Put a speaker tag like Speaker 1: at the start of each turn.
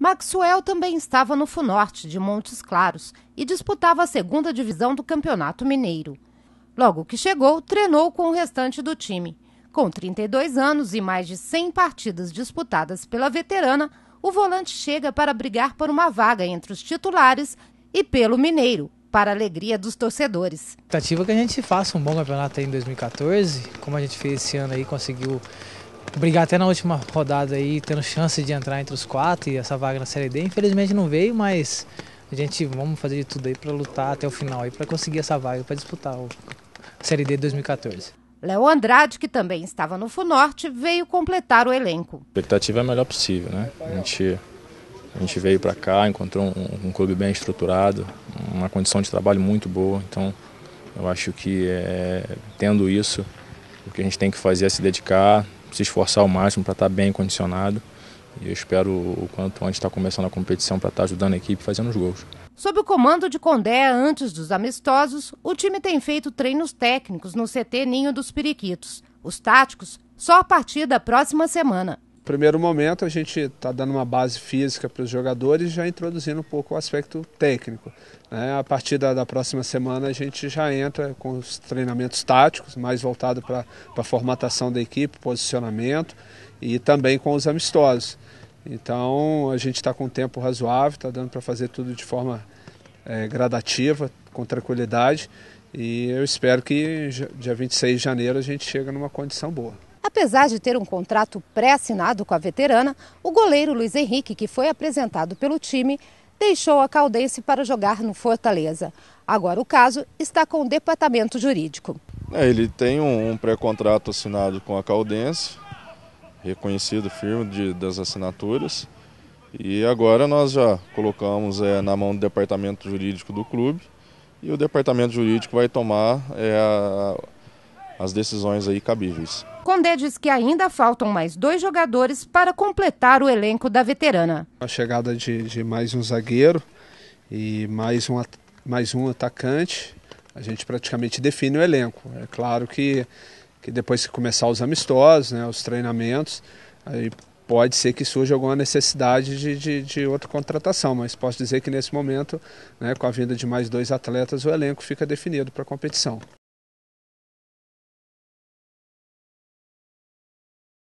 Speaker 1: Maxwell também estava no Funorte de Montes Claros e disputava a segunda divisão do Campeonato Mineiro. Logo que chegou, treinou com o restante do time. Com 32 anos e mais de 100 partidas disputadas pela veterana, o volante chega para brigar por uma vaga entre os titulares e pelo Mineiro, para a alegria dos torcedores.
Speaker 2: A expectativa é que a gente faça um bom campeonato em 2014, como a gente fez esse ano aí, conseguiu brigar até na última rodada aí, tendo chance de entrar entre os quatro e essa vaga na Série D. Infelizmente não veio, mas a gente vamos fazer de tudo aí para lutar até o final aí para conseguir essa vaga para disputar o Série D 2014.
Speaker 1: Léo Andrade, que também estava no Funorte, veio completar o elenco. A
Speaker 3: expectativa é a melhor possível, né? A gente, a gente veio para cá, encontrou um, um, clube bem estruturado, uma condição de trabalho muito boa. Então, eu acho que é, tendo isso, o que a gente tem que fazer é se dedicar, se esforçar ao máximo para estar tá bem condicionado. E eu espero o quanto antes estar tá começando a competição para estar tá ajudando a equipe fazendo os gols.
Speaker 1: Sob o comando de Condé, antes dos amistosos, o time tem feito treinos técnicos no CT Ninho dos Periquitos. Os táticos só a partir da próxima semana
Speaker 4: primeiro momento, a gente está dando uma base física para os jogadores, já introduzindo um pouco o aspecto técnico. Né? A partir da, da, próxima semana, a gente já entra com os treinamentos táticos, mais voltado para a formatação da equipe, posicionamento e também com os amistosos. Então, a gente está com um tempo razoável, está dando para fazer tudo de forma é, gradativa, com tranquilidade. E eu espero que dia 26 de janeiro a gente chegue numa condição boa.
Speaker 1: Apesar de ter um contrato pré-assinado com a veterana, o goleiro Luiz Henrique, que foi apresentado pelo time, deixou a Caldense para jogar no Fortaleza. Agora o caso está com o departamento jurídico.
Speaker 5: É, ele tem um, um pré-contrato assinado com a Caldense, reconhecido firme de, das assinaturas. E agora nós já colocamos é, na mão do departamento jurídico do clube e o departamento jurídico vai tomar é, a, as decisões aí cabíveis.
Speaker 1: Condé diz que ainda faltam mais dois jogadores para completar o elenco da veterana.
Speaker 4: A chegada de, de mais um zagueiro e mais um, mais um atacante, a gente praticamente define o elenco. É claro que, que depois que começar os amistosos, né, os treinamentos, aí pode ser que surja alguma necessidade de, de, de, outra contratação, mas posso dizer que nesse momento, né, com a vinda de mais dois atletas,
Speaker 2: o elenco fica definido para a competição.